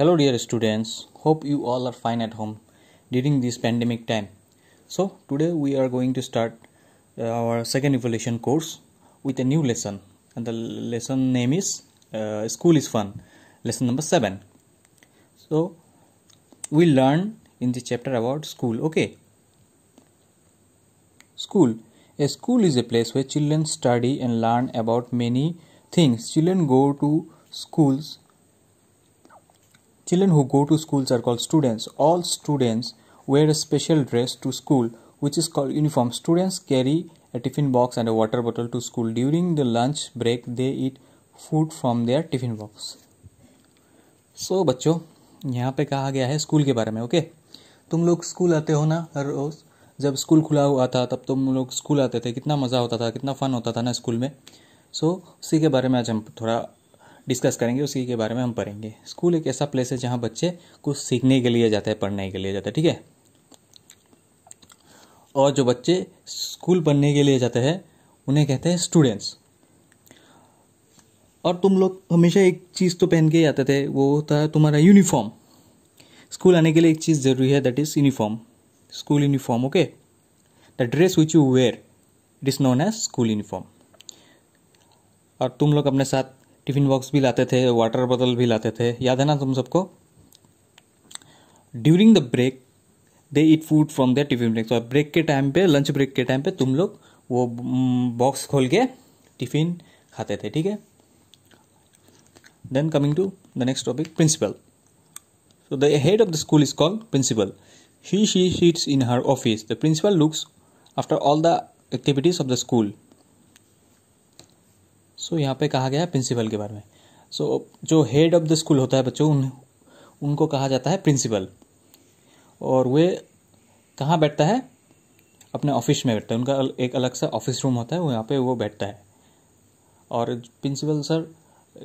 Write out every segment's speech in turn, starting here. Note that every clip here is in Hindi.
Hello, dear students. Hope you all are fine at home during this pandemic time. So, today we are going to start uh, our second evaluation course with a new lesson, and the lesson name is uh, School is Fun, lesson number 7. So, we learn in the chapter about school, okay? School. A school is a place where children study and learn about many things. Children go to schools Children who go to schools are called students. All students wear a special dress to school, which is called uniform. Students carry a tiffin box and a water bottle to school. During the lunch break, they eat food from their tiffin box. So so, बच्चों यहाँ पे कहा गया है स्कूल के बारे में ओके okay? तुम लोग स्कूल आते हो ना हर रोज़ जब स्कूल खुला हुआ था तब तुम लोग स्कूल आते थे कितना मज़ा होता था कितना फ़न होता था ना स्कूल में सो so, उसी के बारे में आज हम थोड़ा डिस्कस करेंगे उसी के बारे में हम पढ़ेंगे स्कूल एक ऐसा प्लेस है जहाँ बच्चे कुछ सीखने के लिए जाते हैं पढ़ने के लिए जाते हैं ठीक है और जो बच्चे स्कूल पढ़ने के लिए जाते हैं उन्हें कहते हैं स्टूडेंट्स और तुम लोग हमेशा एक चीज़ तो पहन के जाते थे वो होता है तुम्हारा यूनिफॉर्म स्कूल आने के लिए एक चीज़ ज़रूरी है that is uniform school uniform okay the dress which you wear it is known as school uniform और तुम लोग अपने साथ टिफ़िन बॉक्स भी लाते थे वाटर बोतल भी लाते थे याद है ना तुम सबको during the break they eat food from the tiffin break तो ब्रेक के टाइम पे लंच ब्रेक के टाइम पे तुम लोग वो बॉक्स mm, खोल के टिफिन खाते थे ठीक है then coming to the next topic principal so the head of the school is called principal she she sits in her office the principal looks after all the activities of the school so so, यहाँ पे कहा गया है प्रिंसिपल के बारे में सो so, जो हेड ऑफ द स्कूल होता है बच्चों उन उनको कहा जाता है प्रिंसिपल और वे कहाँ बैठता है अपने ऑफिस में बैठता है उनका एक अलग सा ऑफिस रूम होता है वो यहाँ पे वो बैठता है और प्रिंसिपल सर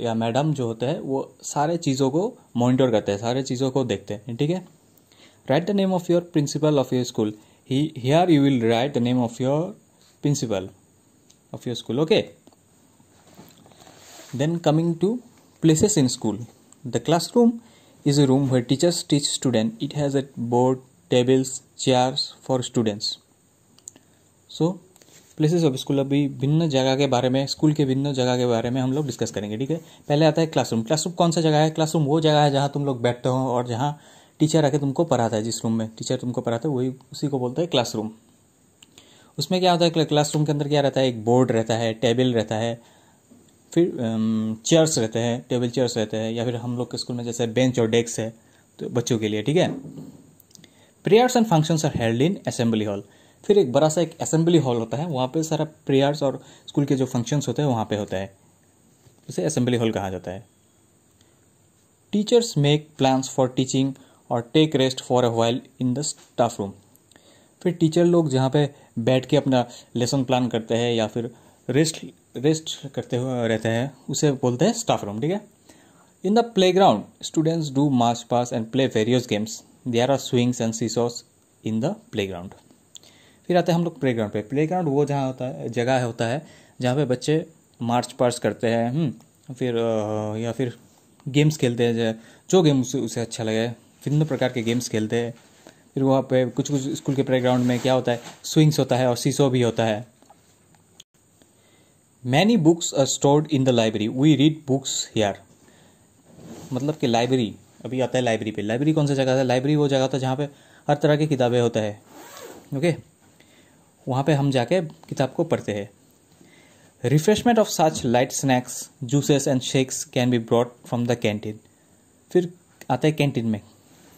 या मैडम जो होते हैं वो सारे चीज़ों को मॉनिटर करते हैं सारे चीज़ों को देखते हैं ठीक है write the name of your principal of your school ही here you will write the name of your principal of your school okay Then coming to places in school. The classroom is a room where teachers teach students. It has a board, tables, chairs for students. So places of school अभी भिन्न जगह के बारे में स्कूल के भिन्न जगह के बारे में हम लोग डिस्कस करेंगे ठीक है पहले आता है क्लासरूम क्लासरूम कौन सा जगह है क्लासरूम वो जगह है जहाँ तुम लोग बैठते हो और जहाँ टीचर आके तुमको पढ़ाता है जिस रूम में टीचर तुमको पढ़ाता है वही उसी को बोलता है क्लासरूम उसमें क्या होता है क्लासरूम के अंदर क्या रहता है एक बोर्ड रहता है टेबल रहता है फिर चेयर्स um, रहते हैं टेबल चेयर्स रहते हैं या फिर हम लोग के स्कूल में जैसे बेंच और डेस्क है तो बच्चों के लिए ठीक है prayers and functions are held in assembly hall फिर एक बड़ा सा एक असेंबली हॉल होता है वहाँ पे सारा प्रेयर्स और स्कूल के जो फंक्शंस होते हैं वहाँ पे होता है उसे असेंबली हॉल कहा जाता है teachers make plans for teaching और take rest for a while in the staff room फिर टीचर लोग जहाँ पे बैठ के अपना लेसन प्लान करते हैं या फिर रेस्ट रेस्ट करते हुए रहते हैं उसे बोलते हैं स्टाफ रूम ठीक है in the playground students do march past and play various games there are are swings and saws in the playground फिर आते हैं हम लोग प्ले ग्राउंड पर प्ले ग्राउंड वो जहाँ होता है जगह होता है जहाँ पे बच्चे मार्च पास करते हैं हम्म, फिर या फिर गेम्स खेलते हैं जो गेम उसे उसे अच्छा लगे विभिन्न प्रकार के गेम्स खेलते हैं फिर वहाँ पे कुछ कुछ स्कूल के प्ले ग्राउंड में क्या होता है स्विंग्स होता है और सीसो भी होता है many books are stored in the library we read books here मतलब कि लाइब्रेरी अभी आता है लाइब्रेरी पे लाइब्रेरी कौन सा जगह था लाइब्रेरी वो जगह था जहाँ पे हर तरह की किताबें होता है ओके वहाँ पे हम जाके किताब को पढ़ते हैं refreshment of such light snacks juices and shakes can be brought from the canteen फिर आता है कैंटीन में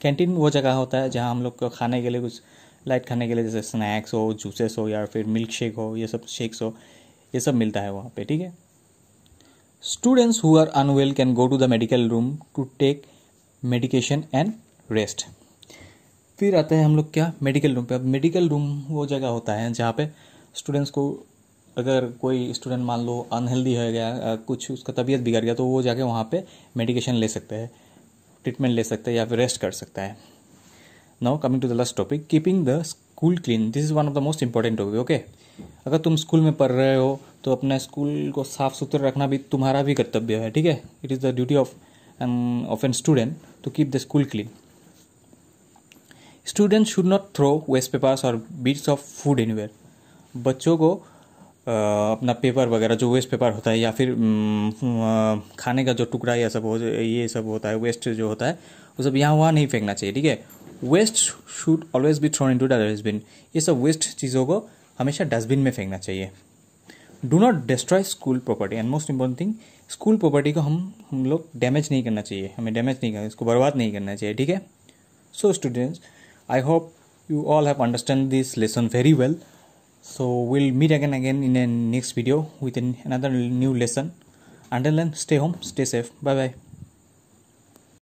कैंटीन वो जगह होता है जहाँ हम लोग को खाने के लिए कुछ लाइट खाने के लिए जैसे स्नैक्स हो जूसेस हो या फिर मिल्क शेक हो ये सब शेक्स हो ये सब मिलता है वहाँ पे ठीक है students who are unwell can go to the medical room to take medication and rest फिर आते हैं हम लोग क्या मेडिकल रूम पे अब मेडिकल रूम वो जगह होता है जहाँ पे स्टूडेंट्स को अगर कोई स्टूडेंट मान लो अनहेल्दी हो गया कुछ उसका तबीयत बिगड़ गया तो वो जाके वहाँ पे मेडिकेशन ले सकते हैं ट्रीटमेंट ले सकते हैं या फिर रेस्ट कर सकता है now coming to the last topic keeping the school clean this is one of the most important topic okay अगर तुम स्कूल में पढ़ रहे हो तो अपने स्कूल को साफ सुथरा रखना भी तुम्हारा भी कर्तव्य है ठीक है it is the duty of an of an student to keep the school clean student should not throw waste papers और बीट्स ऑफ फूड एनीवेयर बच्चों को आ, अपना पेपर वगैरह जो वेस्ट पेपर होता है या फिर खाने का जो टुकड़ा या सब हो ये सब होता है वेस्ट जो होता है वो सब मतलब यहाँ वहाँ नहीं फेंकना चाहिए ठीक है waste should always be thrown in to the dustbin ये सब वेस्ट चीज़ों को हमेशा डस्टबिन में फेंकना चाहिए do not destroy school property and most important thing school property को हम हम लोग डैमेज नहीं करना चाहिए हमें डैमेज नहीं करना इसको बर्बाद नहीं करना चाहिए ठीक है so students I hope you all have understand this lesson very well so will meet again again in a next video with in another new lesson under then stay home stay safe bye bye